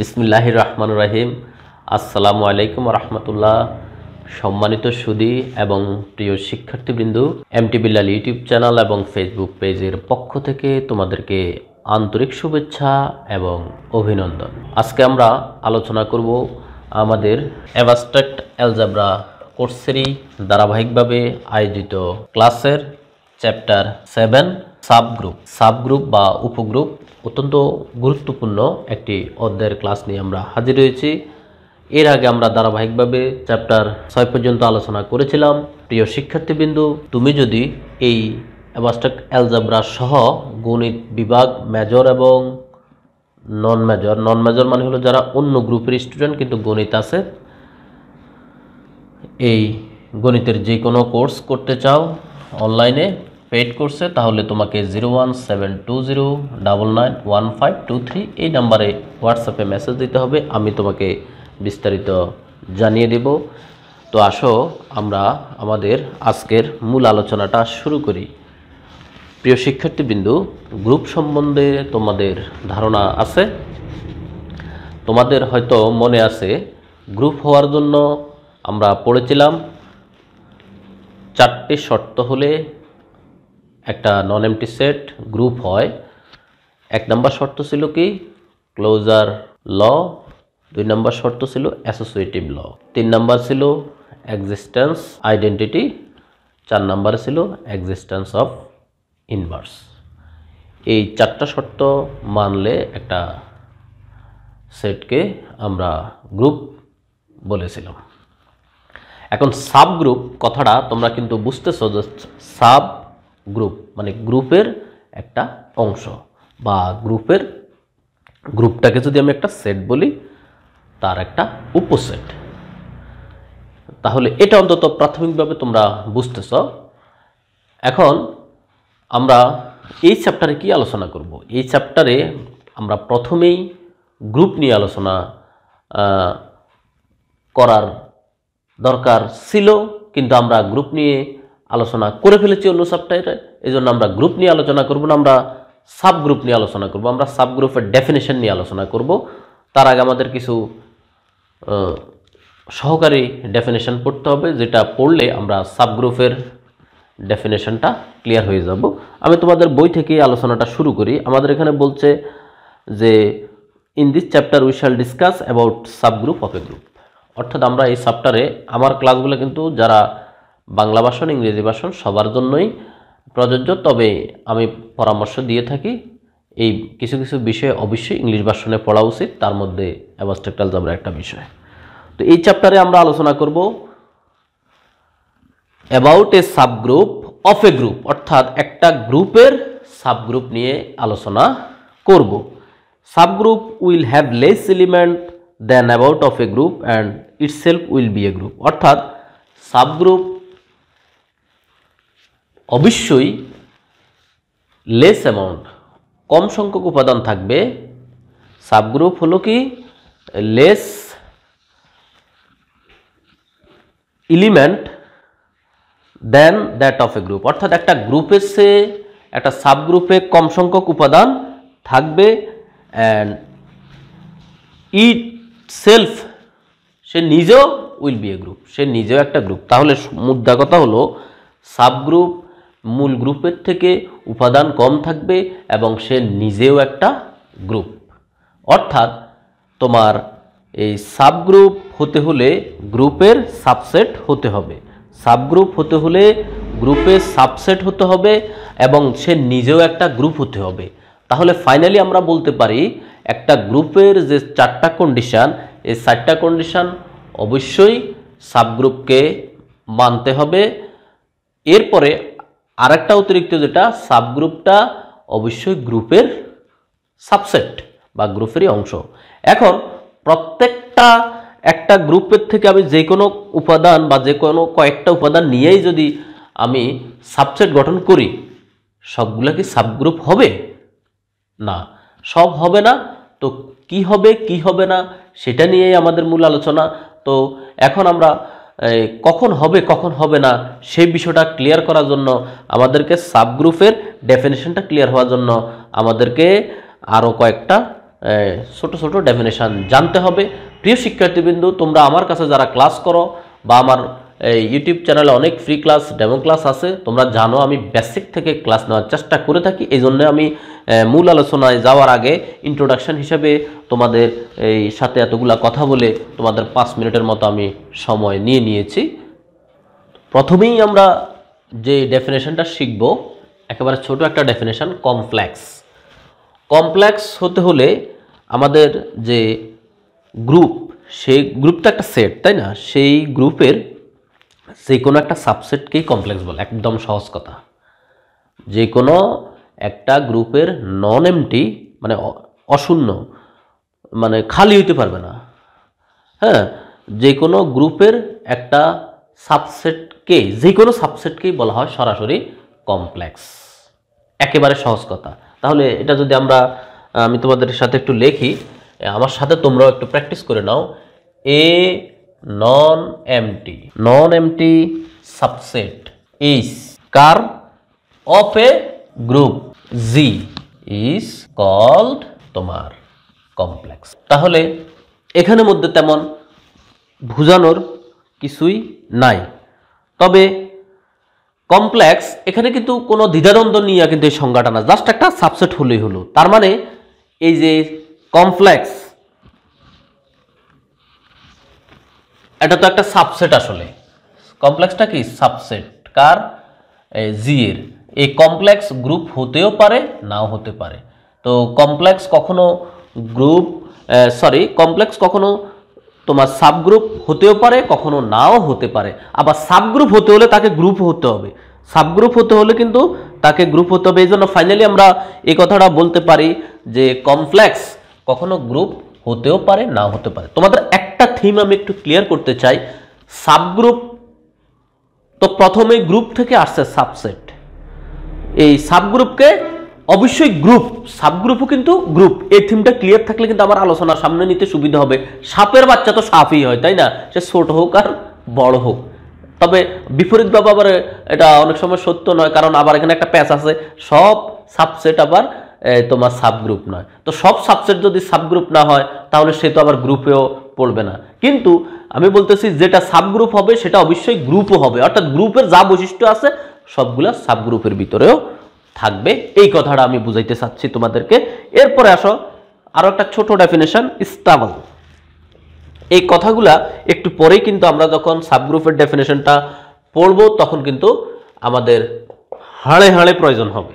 বিসমুল্লাহ রহমান রাহিম আসসালামু আলাইকুম রহমতুল্লাহ সম্মানিত সুদী এবং প্রিয় শিক্ষার্থীবৃন্দ এমটি বিল্লাল ইউটিউব চ্যানেল এবং ফেসবুক পেজের পক্ষ থেকে তোমাদেরকে আন্তরিক শুভেচ্ছা এবং অভিনন্দন আজকে আমরা আলোচনা করব আমাদের অ্যাবাস্ট্রাক্ট অ্যালজাবরা কোর্সেরই ধারাবাহিকভাবে আয়োজিত ক্লাসের চ্যাপ্টার সেভেন সাবগ্রুপ সাবগ্রুপ বা উপগ্রুপ অত্যন্ত গুরুত্বপূর্ণ একটি অধ্যায়ের ক্লাস নিয়ে আমরা হাজির হয়েছি এর আগে আমরা ধারাবাহিকভাবে চ্যাপ্টার ছয় পর্যন্ত আলোচনা করেছিলাম প্রিয় শিক্ষার্থীবৃন্দু তুমি যদি এই অ্যাবাস্টাক অ্যালজাব্রা সহ গণিত বিভাগ মেজর এবং নন মেজর নন মেজর মানে হলো যারা অন্য গ্রুপের স্টুডেন্ট কিন্তু গণিত আছে এই গণিতের যে কোনো কোর্স করতে চাও অনলাইনে পেড করছে তাহলে তোমাকে zero one seven two zero double nine one five two three এই নাম্বারে হোয়াটসঅ্যাপে মেসেজ দিতে হবে আমি তোমাকে বিস্তারিত জানিয়ে দেব তো আসো আমরা আমাদের আজকের মূল আলোচনাটা শুরু করি প্রিয় শিক্ষার্থীবৃন্দু গ্রুপ সম্বন্ধে তোমাদের ধারণা আছে তোমাদের হয়তো মনে আছে গ্রুপ হওয়ার জন্য আমরা পড়েছিলাম চারটি শর্ত হলে একটা নন এমটি সেট গ্রুপ হয় এক নম্বর শর্ত ছিল কি ক্লোজার ল দুই নম্বর শর্ত ছিল অ্যাসোসিয়েটিভ ল তিন নম্বর ছিল এক্সিস্টেন্স আইডেন্টিটি চার নম্বর ছিল এক্সিস্টেন্স অফ ইনভার্স এই চারটা শর্ত মানলে একটা সেটকে আমরা গ্রুপ বলেছিলাম এখন সাব গ্রুপ কথাটা তোমরা কিন্তু বুঝতেছো যে সাব গ্রুপ মানে গ্রুপের একটা অংশ বা গ্রুপের গ্রুপটাকে যদি আমি একটা সেট বলি তার একটা উপসেট তাহলে এটা অন্তত প্রাথমিকভাবে তোমরা বুঝতেছ এখন আমরা এই চ্যাপ্টারে কি আলোচনা করব এই চ্যাপ্টারে আমরা প্রথমেই গ্রুপ নিয়ে আলোচনা করার দরকার ছিল কিন্তু আমরা গ্রুপ নিয়ে আলোচনা করে ফেলেছি অন্য সাবটাইটে এই জন্য আমরা গ্রুপ নিয়ে আলোচনা করব না আমরা সাব গ্রুপ নিয়ে আলোচনা করব আমরা সাব গ্রুপের ডেফিনেশন নিয়ে আলোচনা করব তার আগে আমাদের কিছু সহকারী ডেফিনেশন পড়তে হবে যেটা পড়লে আমরা সাব গ্রুপের ডেফিনেশনটা ক্লিয়ার হয়ে যাব আমি তোমাদের বই থেকে আলোচনাটা শুরু করি আমাদের এখানে বলছে যে in this chapter we shall discuss about subgroup of a group অর্থাৎ আমরা এই সাবটারে আমার ক্লাসগুলো কিন্তু যারা বাংলা ভাষণ ইংরেজি ভাষণ সবার জন্যই প্রযোজ্য তবে আমি পরামর্শ দিয়ে থাকি এই কিছু কিছু বিষয়ে অবশ্যই ইংলিশ ভাষণে পড়া উচিত তার মধ্যে অ্যাবস্ট্রাক্টাল জাবরা একটা বিষয় তো এই চ্যাপ্টারে আমরা আলোচনা করব about a subgroup of a group অর্থাৎ একটা গ্রুপের সাবগ্রুপ নিয়ে আলোচনা করব subgroup will have less element than about of a group and itself will be a group অর্থাৎ সাবগ্রুপ অবশ্যই লেস অ্যামাউন্ট কম সংখ্যক উপাদান থাকবে সাবগ্রুপ হল কি less element than that of a group অর্থাৎ একটা গ্রুপের সে একটা সাবগ্রুপে কম সংখ্যক উপাদান থাকবে অ্যান্ড ইট সেলফ সে নিজেও উইল বি এ গ্রুপ সে নিজেও একটা গ্রুপ তাহলে মুদ্রা কথা হলো সাবগ্রুপ মূল গ্রুপের থেকে উপাদান কম থাকবে এবং সে নিজেও একটা গ্রুপ অর্থাৎ তোমার এই সাবগ্রুপ হতে হলে গ্রুপের সাবসেট হতে হবে সাবগ্রুপ হতে হলে গ্রুপের সাবসেট হতে হবে এবং সে নিজেও একটা গ্রুপ হতে হবে তাহলে ফাইনালি আমরা বলতে পারি একটা গ্রুপের যে চারটা কন্ডিশান এই চারটা কন্ডিশান অবশ্যই সাবগ্রুপকে মানতে হবে এরপরে আর একটা অতিরিক্ত যেটা সাবগ্রুপটা অবশ্যই গ্রুপের সাবসেট বা গ্রুপেরই অংশ এখন প্রত্যেকটা একটা গ্রুপের থেকে আমি যে কোনো উপাদান বা যে কোনো কয়েকটা উপাদান নিয়েই যদি আমি সাবসেট গঠন করি সবগুলা কি সাবগ্রুপ হবে না সব হবে না তো কি হবে কি হবে না সেটা নিয়েই আমাদের মূল আলোচনা তো এখন আমরা কখন হবে কখন হবে না সেই বিষয়টা ক্লিয়ার করার জন্য আমাদেরকে সাবগ্রুপের ডেফিনেশনটা ক্লিয়ার হওয়ার জন্য আমাদেরকে আরও কয়েকটা ছোট ছোট ডেফিনেশন জানতে হবে প্রিয় শিক্ষার্থীবৃন্দু তোমরা আমার কাছে যারা ক্লাস করো বা আমার ইউটিউব চ্যানেলে অনেক ফ্রি ক্লাস ডেমো ক্লাস আছে তোমরা জানো আমি বেসিক থেকে ক্লাস নেওয়ার চেষ্টা করে থাকি এই জন্য আমি মূল আলোচনায় যাওয়ার আগে ইন্ট্রোডাকশান হিসেবে তোমাদের এই সাথে এতগুলা কথা বলে তোমাদের পাঁচ মিনিটের মতো আমি সময় নিয়ে নিয়েছি প্রথমেই আমরা যে ডেফিনেশনটা শিখব একেবারে ছোট একটা ডেফিনেশন কমপ্লেক্স কমপ্লেক্স হতে হলে আমাদের যে গ্রুপ সেই গ্রুপটা একটা সেট তাই না সেই গ্রুপের যে কোনো একটা সাবসেটকেই কমপ্লেক্স বলে একদম সহজ কথা যে কোনো একটা গ্রুপের নন এমটি মানে অশূন্য মানে খালি হইতে পারবে না হ্যাঁ যে কোনো গ্রুপের একটা সাবসেটকে যে কোনো সাবসেটকেই বলা হয় সরাসরি কমপ্লেক্স একেবারে সহজ কথা তাহলে এটা যদি আমরা আমি তোমাদের সাথে একটু লেখি আমার সাথে তোমরাও একটু প্র্যাকটিস করে নাও a non-empty non-empty subset is curve of a group G is called তোমার কমপ্লেক্স তাহলে এখানে মধ্যে তেমন বুঝানোর কিছুই নাই তবে কমপ্লেক্স এখানে কিন্তু কোনো দ্বিধাদ্বন্দ্ব নিয়ে কিন্তু এই সংজ্ঞাটা না জাস্ট একটা সাবসেট হলেই হলো তার মানে এই যে কমপ্লেক্স এটা তো একটা সাবসেট আসলে কমপ্লেক্সটা কি সাবসেট কার জি এর এই কমপ্লেক্স গ্রুপ হতেও পারে নাও হতে পারে তো কমপ্লেক্স কখনো গ্রুপ সরি কমপ্লেক্স কখনো তোমার সাবগ্রুপ হতেও পারে কখনো নাও হতে পারে আবার সাবগ্রুপ হতে হলে তাকে গ্রুপ হতে হবে সাবগ্রুপ হতে হলে কিন্তু তাকে গ্রুপ হতে হবে এই জন্য ফাইনালি আমরা এই কথাটা বলতে পারি যে কমপ্লেক্স কখনো গ্রুপ হতেও পারে নাও হতে পারে তোমাদের থিম আমি একটু ক্লিয়ার করতে চাই সাবগ্রুপ তো প্রথমে গ্রুপ থেকে আসছে সাবসেট এই সাবগ্রুপকে অবশ্যই গ্রুপ সাবগ্রুপও কিন্তু গ্রুপ এই থিমটা ক্লিয়ার থাকলে কিন্তু আমার আলোচনা সামনে নিতে সুবিধা হবে সাপের বাচ্চা তো সাপই হয় তাই না সে ছোট হোক আর বড় হোক তবে বিপরীত আবার এটা অনেক সময় সত্য নয় কারণ আবার এখানে একটা প্যাচ আছে সব সাবসেট আবার তোমার সাবগ্রুপ নয় তো সব সাবসেট যদি সাবগ্রুপ না হয় তাহলে সে তো আবার গ্রুপেও পড়বে না কিন্তু আমি বলতেছি যেটা সাবগ্রুপ হবে সেটা অবশ্যই গ্রুপও হবে অর্থাৎ গ্রুপের যা বৈশিষ্ট্য আছে সবগুলা সাবগ্রুপের ভিতরেও থাকবে এই কথাটা আমি বুঝাইতে চাচ্ছি তোমাদেরকে এরপরে আসো আরও একটা ছোট ডেফিনেশন স্টাবল এই কথাগুলা একটু পরেই কিন্তু আমরা যখন সাবগ্রুপের ডেফিনেশনটা পড়ব তখন কিন্তু আমাদের হাড়ে হাড়ে প্রয়োজন হবে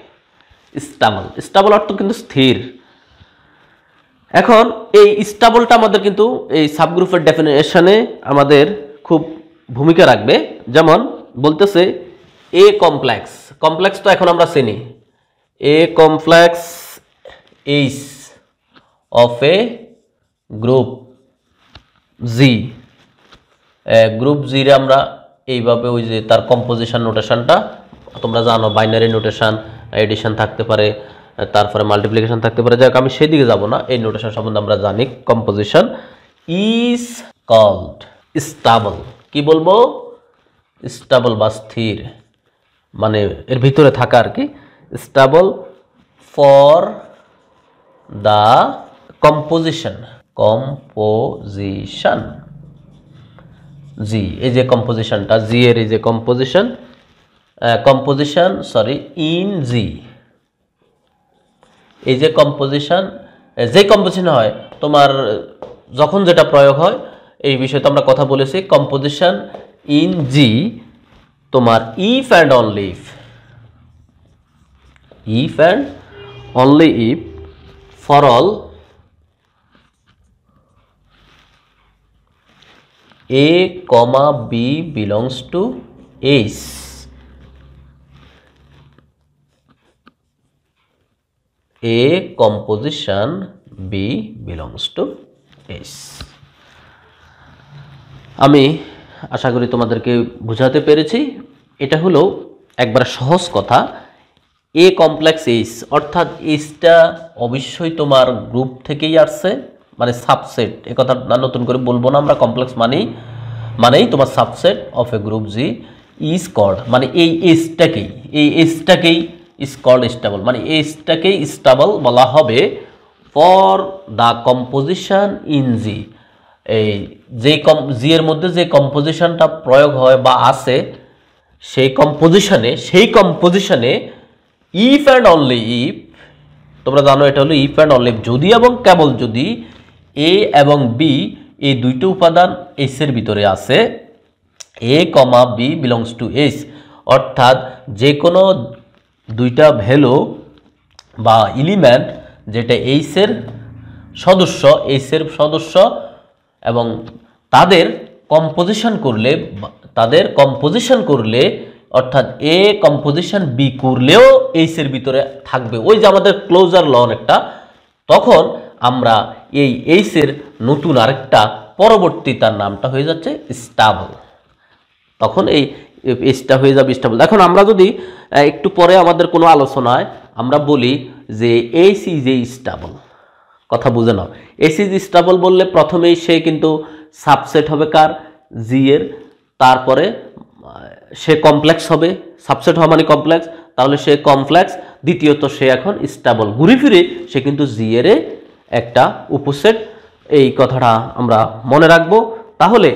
স্টাবল স্টাবল অর্থ কিন্তু স্থির এখন এই স্টাবলটা আমাদের কিন্তু এই সাবগ্রুপের ডেফিনেশনে আমাদের খুব ভূমিকা রাখবে যেমন বলতেছে এ কমপ্লেক্স কমপ্লেক্স তো এখন আমরা চিনি a complex H of a group G group জিরে আমরা এইভাবে ওই যে তার কম্পোজিশন নোটেশনটা তোমরা জানো বাইনারি নোটেশন এডিশন থাকতে পারে তারপরে মাল্টিপ্লিকেশন থাকতে পারে যাক আমি সেই দিকে যাব না এই নোটেশন সম্বন্ধে আমরা জানি কম্পোজিশন ইজ কল্ড স্টাবল কি বলবো স্টাবল বা স্থির মানে এর ভিতরে থাকা আর কি stable for the composition composition G এই যে কম্পোজিশনটা জি এর এই যে composition composition sorry in G এই যে কম্পোজিশন যে কম্পোজিশন হয় তোমার যখন যেটা প্রয়োগ হয় এই বিষয়ে তো আমরা কথা বলেছি কম্পোজিশন ইন জি তোমার if and only if if and only if for all a comma b belongs to H a composition b belongs to S আমি আশা করি তোমাদেরকে বুঝাতে পেরেছি এটা হলো একবার সহজ কথা এ কমপ্লেক্স এইস অর্থাৎ এইসটা অবশ্যই তোমার গ্রুপ থেকেই আসছে মানে সাবসেট এ কথা না নতুন করে বলবো না আমরা কমপ্লেক্স মানেই মানেই তোমার subset of a group G is called মানে এই এসটাকেই এই এসটাকেই ইজ কল্ড স্টাবল মানে এই স্টাকেই স্টাবল বলা হবে for the composition in G এই যে কম জি এর মধ্যে যে কম্পোজিশনটা প্রয়োগ হয় বা আছে সেই কম্পোজিশনে সেই কম্পোজিশনে ইফ অ্যান্ড অনলি ইফ তোমরা জানো এটা হলো ইফ অ্যান্ড অনলি যদি এবং কেবল যদি এ এবং বি এই দুইটি উপাদান এর ভিতরে আছে a comma b belongs to H অর্থাৎ যে কোনো দুইটা ভ্যালু বা ইলিমেন্ট যেটা এইসের সদস্য এইসের সদস্য এবং তাদের কম্পোজিশন করলে তাদের কম্পোজিশন করলে অর্থাৎ এ কম্পোজিশন বি করলেও এইসের ভিতরে থাকবে ওই যে আমাদের ক্লোজার লন একটা তখন আমরা এই এইসের নতুন আরেকটা পরবর্তী তার নামটা হয়ে যাচ্ছে স্টাবল তখন এই এসটা হয়ে যাবে স্টেবল এখন আমরা যদি একটু পরে আমাদের কোনো আলোচনায় আমরা বলি যে এসি ইজ এ স্টাবল কথা বুঝে নাও এসি ইজ স্টাবল বললে প্রথমেই সে কিন্তু সাবসেট হবে কার জি এর তারপরে সে কমপ্লেক্স হবে সাবসেট হওয়া মানে কমপ্লেক্স তাহলে সে কমপ্লেক্স দ্বিতীয়ত সে এখন স্টাবল ঘুরে ফিরে সে কিন্তু জি এর একটা উপসেট এই কথাটা আমরা মনে রাখবো তাহলে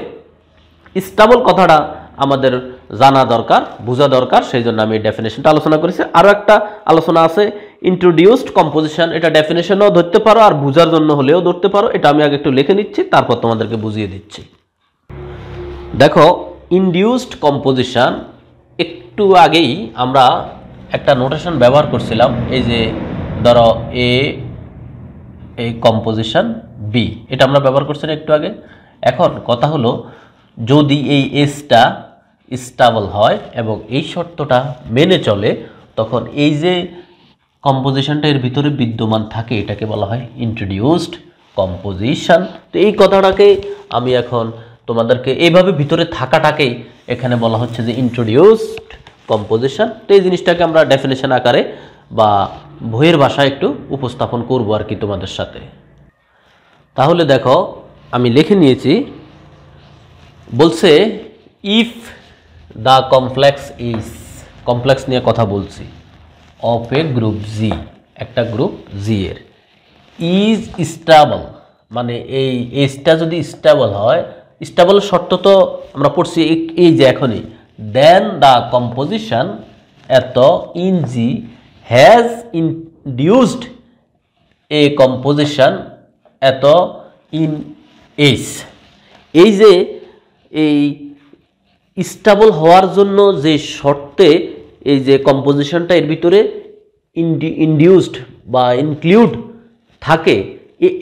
স্টাবল কথাটা আমাদের জানা দরকার বোঝা দরকার সেই জন্য আমি ডেফিনেশনটা আলোচনা করেছি আরও একটা আলোচনা আছে ইন্ট্রোডিউসড কম্পোজিশন এটা ডেফিনেশনও ধরতে পারো আর বোঝার জন্য হলেও ধরতে পারো এটা আমি আগে একটু লিখে নিচ্ছি তারপর তোমাদেরকে বুঝিয়ে দিচ্ছি দেখো ইন্ডিউসড কম্পোজিশন একটু আগেই আমরা একটা নোটেশন ব্যবহার করছিলাম এই যে ধরো এ এই কম্পোজিশন বি এটা আমরা ব্যবহার করছিলাম একটু আগে এখন কথা হলো যদি এই এসটা স্টাবল হয় এবং এই শর্তটা মেনে চলে তখন এই যে কম্পোজিশনটা এর ভিতরে বিদ্যমান থাকে এটাকে বলা হয় ইন্ট্রোডিউসড কম্পোজিশন তো এই কথাটাকে আমি এখন তোমাদেরকে এইভাবে ভিতরে থাকাটাকেই এখানে বলা হচ্ছে যে ইন্ট্রোডিউসড কম্পোজিশন তো এই জিনিসটাকে আমরা ডেফিনেশন আকারে বা বইয়ের ভাষায় একটু উপস্থাপন করব আর কি তোমাদের সাথে তাহলে দেখো আমি লিখে নিয়েছি বলছে if the complex is complex নিয়ে কথা বলছি অফ এ গ্রুপ জি একটা গ্রুপ জি এর ইজ স্টাবল মানে এই এজটা যদি স্টাবল হয় স্টাবল শর্ত তো আমরা পড়ছি এই যে এখনই দেন দ্য কম্পোজিশন এত in G has induced a composition এত ইন এইস এই যে এই স্টাবল হওয়ার জন্য যে শর্তে এই যে কম্পোজিশনটা এর ভিতরে ইন্ডিউসড বা ইনক্লুড থাকে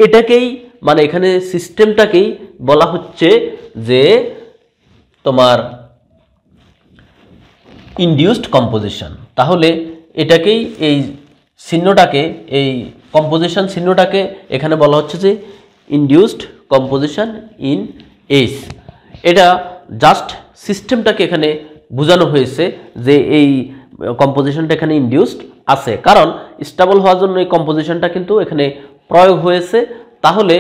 এটাকেই মানে এখানে সিস্টেমটাকেই বলা হচ্ছে যে তোমার ইন্ডিউসড কম্পোজিশন তাহলে এটাকেই এই চিহ্নটাকে এই কম্পোজিশন চিহ্নটাকে এখানে বলা হচ্ছে যে ইন্ডিউসড কম্পোজিশন ইন এস এটা জাস্ট সিস্টেমটাকে এখানে বোঝানো হয়েছে যে এই কম্পোজিশনটা এখানে ইন্ডিউসড আছে কারণ স্টাবল হওয়ার জন্য এই কম্পোজিশনটা কিন্তু এখানে প্রয়োগ হয়েছে তাহলে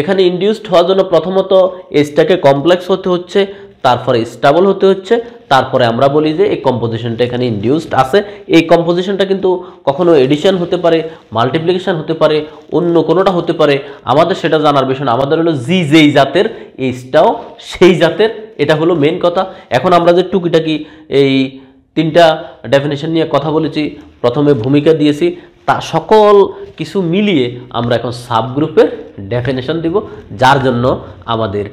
এখানে ইন্ডিউসড হওয়ার জন্য প্রথমত এজটাকে কমপ্লেক্স হতে হচ্ছে তারপরে স্টাবল হতে হচ্ছে তারপরে আমরা বলি যে এই কম্পোজিশনটা এখানে ইন্ডিউসড আছে এই কম্পোজিশনটা কিন্তু কখনো এডিশন হতে পারে মাল্টিপ্লিকেশান হতে পারে অন্য কোনোটা হতে পারে আমাদের সেটা জানার বিষয় আমাদের হলো জি যেই জাতের এইসটাও সেই জাতের এটা হলো মেন কথা এখন আমরা যে টুকিটাকি এই তিনটা ডেফিনেশন নিয়ে কথা বলেছি প্রথমে ভূমিকা দিয়েছি তা সকল কিছু মিলিয়ে আমরা এখন সাবগ্রুপের ডেফিনেশন দিব যার জন্য আমাদের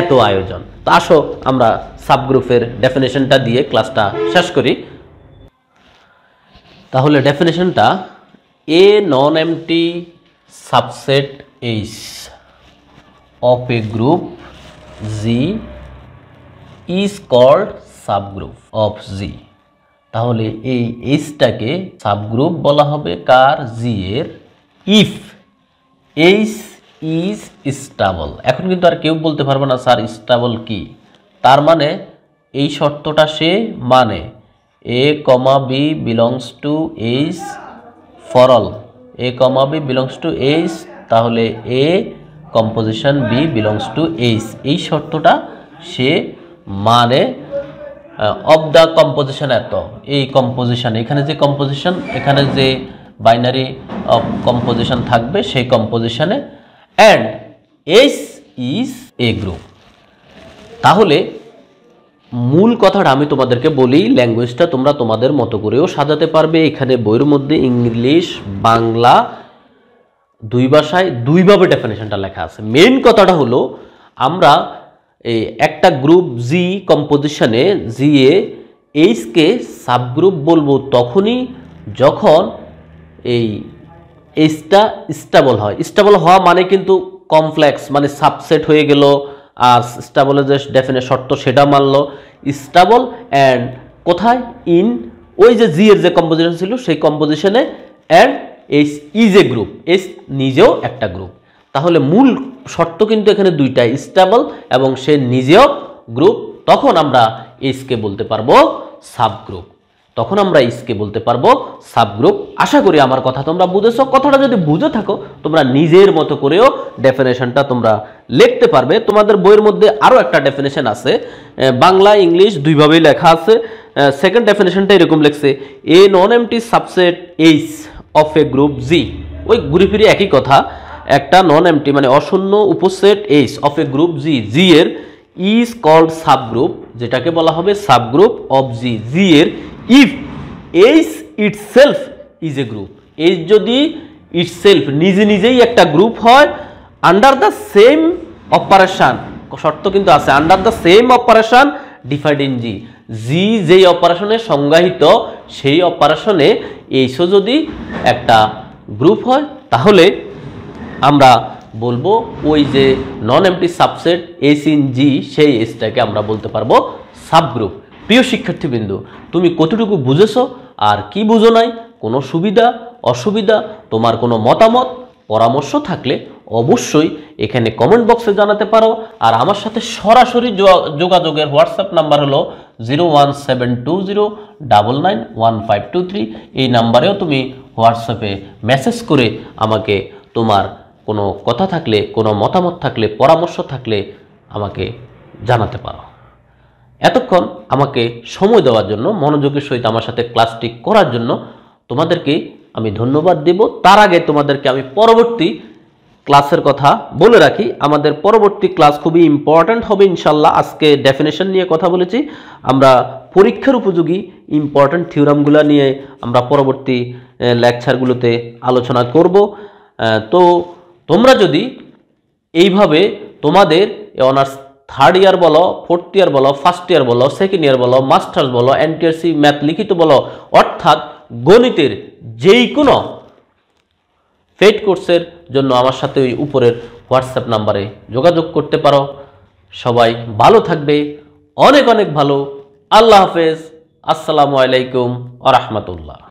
এত আয়োজন তো আসো আমরা সাবগ্রুপের ডেফিনেশনটা দিয়ে ক্লাসটা শেষ করি তাহলে ডেফিনেশনটা a non empty subset H of a group G is called subgroup of G তাহলে এই এইচটাকে সাবগ্রুপ বলা হবে কার জি এর ইফ এইচ ইজ স্টাবল এখন কিন্তু আর কেউ বলতে পারবে না স্যার স্টাবল কি তার মানে এই শর্তটা সে মানে a comma b belongs to H for all a comma b belongs to H তাহলে a composition b belongs to H এই শর্তটা সে মানে অব দ্য কম্পোজিশন এত এই কম্পোজিশন এখানে যে কম্পোজিশন এখানে যে বাইনারি অফ কম্পোজিশন থাকবে সেই কম্পোজিশনে and S is a group তাহলে মূল কথাটা আমি তোমাদেরকে বলি ল্যাঙ্গুয়েজটা তোমরা তোমাদের মতো করেও সাজাতে পারবে এখানে বইয়ের মধ্যে ইংলিশ বাংলা দুই ভাষায় দুইভাবে ডেফিনেশনটা লেখা আছে মেন কথাটা হলো আমরা এই একটা গ্রুপ জি কম্পোজিশনে জি এ এইচকে সাবগ্রুপ বলবো তখনই যখন এই এইচটা স্টাবল হয় স্টাবল হওয়া মানে কিন্তু কমপ্লেক্স মানে সাবসেট হয়ে গেল আর স্টাবলের যে ডেফিনে শর্ত সেটা মানল স্টাবল অ্যান্ড কোথায় ইন ওই যে জি এর যে কম্পোজিশন ছিল সেই কম্পোজিশনে and H is a group H নিজেও একটা গ্রুপ তাহলে মূল শর্ত কিন্তু এখানে দুইটা স্টেবল এবং সে নিজেও গ্রুপ তখন আমরা এসকে বলতে পারবো সাবগ্রুপ তখন আমরা ইসকে বলতে পারবো সাবগ্রুপ আশা করি আমার কথা তোমরা বুঝেছো কথাটা যদি বুঝে থাকো তোমরা নিজের মতো করেও ডেফিনেশনটা তোমরা লিখতে পারবে তোমাদের বইয়ের মধ্যে আরও একটা ডেফিনেশন আছে বাংলা ইংলিশ দুইভাবেই লেখা আছে সেকেন্ড ডেফিনেশনটা এরকম লেখছে a non empty subset H of a group G ওই ঘুরে ফিরে একই কথা একটা নন এমটি মানে অশূন্য উপসেট H of a group G G এর ইজ কল্ড সাবগ্রুপ যেটাকে বলা হবে সাবগ্রুপ অফ জি জি এর if H itself is a group H যদি ইটসেলফ নিজে নিজেই একটা গ্রুপ হয় আন্ডার দ্য সেম অপারেশান শর্ত কিন্তু আছে under the same operation defined in G G যেই অপারেশনে সংজ্ঞায়িত সেই অপারেশনে এইসও যদি একটা গ্রুপ হয় তাহলে আমরা বলবো ওই যে non empty subset S in G সেই এসটাকে আমরা বলতে পারবো সাবগ্রুপ প্রিয় শিক্ষার্থীবৃন্দ তুমি কতটুকু বুঝেছো আর কি বুঝো নাই কোনো সুবিধা অসুবিধা তোমার কোনো মতামত পরামর্শ থাকলে অবশ্যই এখানে কমেন্ট বক্সে জানাতে পারো আর আমার সাথে সরাসরি যোগাযোগের হোয়াটসঅ্যাপ নাম্বার হলো zero one seven two zero double nine one five two three এই নাম্বারেও তুমি হোয়াটসঅ্যাপে মেসেজ করে আমাকে তোমার কোনো কথা থাকলে কোনো মতামত থাকলে পরামর্শ থাকলে আমাকে জানাতে পারো এতক্ষণ আমাকে সময় দেওয়ার জন্য মনোযোগের সহিত আমার সাথে ক্লাসটি করার জন্য তোমাদেরকে আমি ধন্যবাদ দেব তার আগে তোমাদেরকে আমি পরবর্তী ক্লাসের কথা বলে রাখি আমাদের পরবর্তী ক্লাস খুবই ইম্পর্ট্যান্ট হবে ইনশাল্লাহ আজকে ডেফিনেশন নিয়ে কথা বলেছি আমরা পরীক্ষার উপযোগী ইম্পর্ট্যান্ট থিওরামগুলো নিয়ে আমরা পরবর্তী লেকচারগুলোতে আলোচনা করব তো তোমরা যদি এইভাবে তোমাদের অনার্স থার্ড ইয়ার বলো ফোর্থ ইয়ার বলো ফার্স্ট ইয়ার বলো সেকেন্ড ইয়ার বলো মাস্টার্স বলো এনটিএসসি ম্যাথ লিখিত বলো অর্থাৎ গণিতের যেই কোনো ফেড কোর্সের জন্য আমার সাথে ওই উপরের হোয়াটসঅ্যাপ নাম্বারে যোগাযোগ করতে পারো সবাই ভালো থাকবে অনেক অনেক ভালো আল্লাহ হাফেজ আসসালামু আলাইকুম আ রহমতুল্লাহ